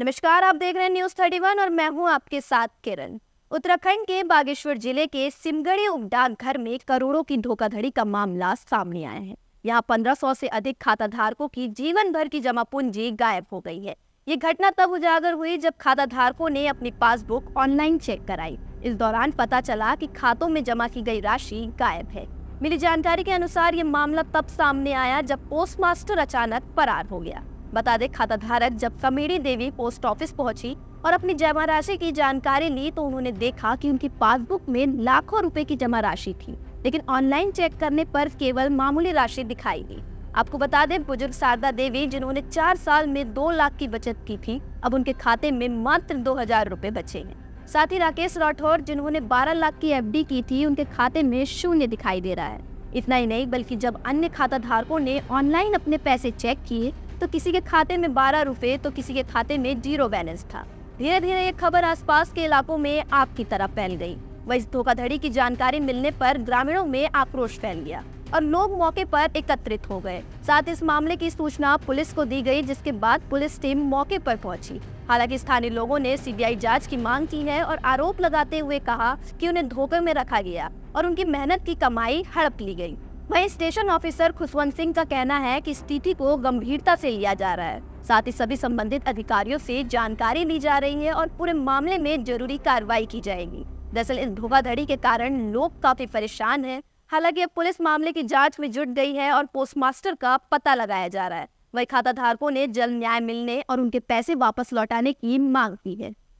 नमस्कार आप देख रहे हैं न्यूज थर्टी वन और मैं हूं आपके साथ किरण उत्तराखंड के बागेश्वर जिले के सिमगढ़ी उपडाक घर में करोड़ों की धोखाधड़ी का मामला सामने आया है यहाँ सौ से अधिक खाता धारकों की जीवन भर की जमा पूंजी गायब हो गई है ये घटना तब उजागर हुई जब खाता धारकों ने अपनी पासबुक ऑनलाइन चेक कराई इस दौरान पता चला कि खातों में जमा की गई राशि गायब है मिली जानकारी के अनुसार ये मामला तब सामने आया जब पोस्टमास्टर अचानक फरार हो गया बता दें खाता धारक जब कमेड़ी देवी पोस्ट ऑफिस पहुंची और अपनी जमा राशि की जानकारी ली तो उन्होंने देखा कि उनकी पासबुक में लाखों रुपए की जमा राशि थी लेकिन ऑनलाइन चेक करने पर केवल मामूली राशि दिखाई दी आपको बता दें बुजुर्ग शारदा देवी जिन्होंने चार साल में दो लाख की बचत की थी अब उनके खाते में मात्र दो हजार रूपए बचे हैं साथ ही राकेश राठौर जिन्होंने 12 लाख की एफडी की थी उनके खाते में शून्य दिखाई दे रहा है इतना ही नहीं बल्कि जब अन्य खाता धारकों ने ऑनलाइन अपने पैसे चेक किए तो किसी के खाते में बारह रुपये तो किसी के खाते में जीरो बैलेंस था धीरे धीरे ये खबर आसपास के इलाकों में आग की तरह फैल गई वही धोखाधड़ी की जानकारी मिलने पर ग्रामीणों में आक्रोश फैल गया और लोग मौके पर एकत्रित हो गए साथ इस मामले की सूचना पुलिस को दी गई जिसके बाद पुलिस टीम मौके पर पहुंची हालांकि स्थानीय लोगों ने सीबीआई जांच की मांग की है और आरोप लगाते हुए कहा कि उन्हें धोखे में रखा गया और उनकी मेहनत की कमाई हड़प ली गई वहीं स्टेशन ऑफिसर खुशवंत सिंह का कहना है कि स्थिति को गंभीरता से लिया जा रहा है साथ ही सभी संबंधित अधिकारियों से जानकारी ली जा रही है और पूरे मामले में जरूरी कार्रवाई की जाएगी दरअसल इस धोखाधड़ी के कारण लोग काफी परेशान हैं हालांकि अब पुलिस मामले की जांच में जुट गई है और पोस्टमास्टर का पता लगाया जा रहा है वही खाता धारकों ने जल्द न्याय मिलने और उनके पैसे वापस लौटाने की मांग की है